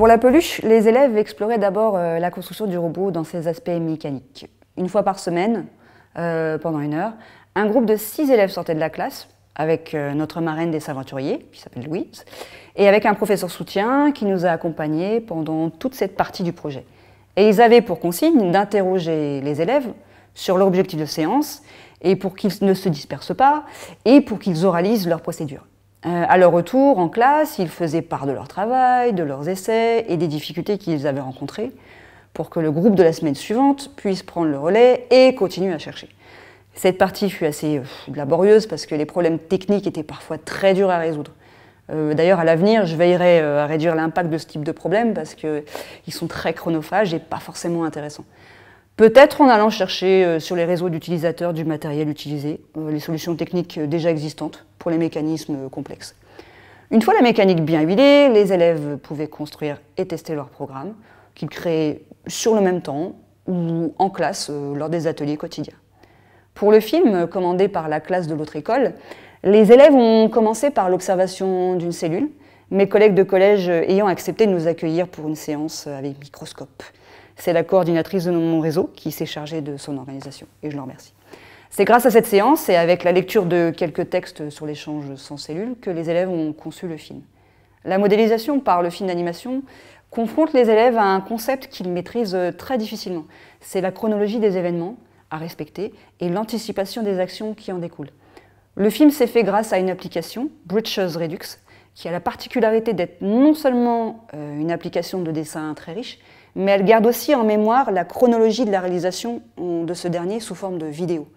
Pour la peluche, les élèves exploraient d'abord euh, la construction du robot dans ses aspects mécaniques. Une fois par semaine, euh, pendant une heure, un groupe de six élèves sortait de la classe avec euh, notre marraine des aventuriers, qui s'appelle Louise, et avec un professeur soutien qui nous a accompagnés pendant toute cette partie du projet. Et ils avaient pour consigne d'interroger les élèves sur leur objectif de séance, et pour qu'ils ne se dispersent pas, et pour qu'ils oralisent leur procédure. Euh, à leur retour en classe, ils faisaient part de leur travail, de leurs essais et des difficultés qu'ils avaient rencontrées pour que le groupe de la semaine suivante puisse prendre le relais et continuer à chercher. Cette partie fut assez euh, laborieuse parce que les problèmes techniques étaient parfois très durs à résoudre. Euh, d'ailleurs, à l'avenir, je veillerai à réduire l'impact de ce type de problème parce qu'ils sont très chronophages et pas forcément intéressants. Peut-être en allant chercher euh, sur les réseaux d'utilisateurs du matériel utilisé, euh, les solutions techniques euh, déjà existantes pour les mécanismes complexes. Une fois la mécanique bien huilée, les élèves pouvaient construire et tester leur programme qu'ils créaient sur le même temps ou en classe lors des ateliers quotidiens. Pour le film commandé par la classe de l'autre école, les élèves ont commencé par l'observation d'une cellule, mes collègues de collège ayant accepté de nous accueillir pour une séance avec microscope. C'est la coordinatrice de mon réseau qui s'est chargée de son organisation et je l'en remercie. C'est grâce à cette séance et avec la lecture de quelques textes sur l'échange sans cellules que les élèves ont conçu le film. La modélisation par le film d'animation confronte les élèves à un concept qu'ils maîtrisent très difficilement. C'est la chronologie des événements à respecter et l'anticipation des actions qui en découlent. Le film s'est fait grâce à une application, Bridges Redux, qui a la particularité d'être non seulement euh, une application de dessin très riche, mais elle garde aussi en mémoire la chronologie de la réalisation de ce dernier sous forme de vidéo.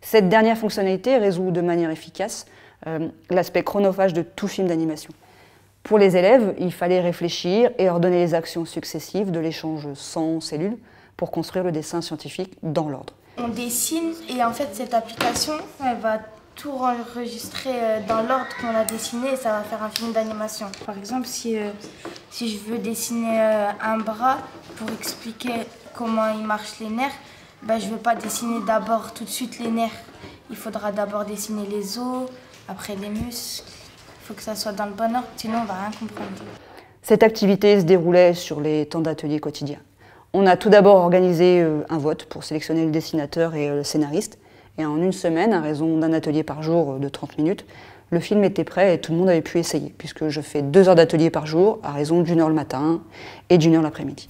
Cette dernière fonctionnalité résout de manière efficace euh, l'aspect chronophage de tout film d'animation. Pour les élèves, il fallait réfléchir et ordonner les actions successives de l'échange sans cellules pour construire le dessin scientifique dans l'ordre. On dessine et en fait cette application, elle va tout enregistrer euh, dans l'ordre qu'on a dessiné et ça va faire un film d'animation. Par exemple, si euh, si je veux dessiner euh, un bras pour expliquer comment il marche les nerfs, ben, je ne vais pas dessiner d'abord tout de suite les nerfs. Il faudra d'abord dessiner les os, après les muscles. Il faut que ça soit dans le bon ordre, sinon on va rien comprendre. Cette activité se déroulait sur les temps d'atelier quotidiens. On a tout d'abord organisé euh, un vote pour sélectionner le dessinateur et euh, le scénariste. Et en une semaine, à raison d'un atelier par jour de 30 minutes, le film était prêt et tout le monde avait pu essayer, puisque je fais deux heures d'atelier par jour, à raison d'une heure le matin et d'une heure l'après-midi.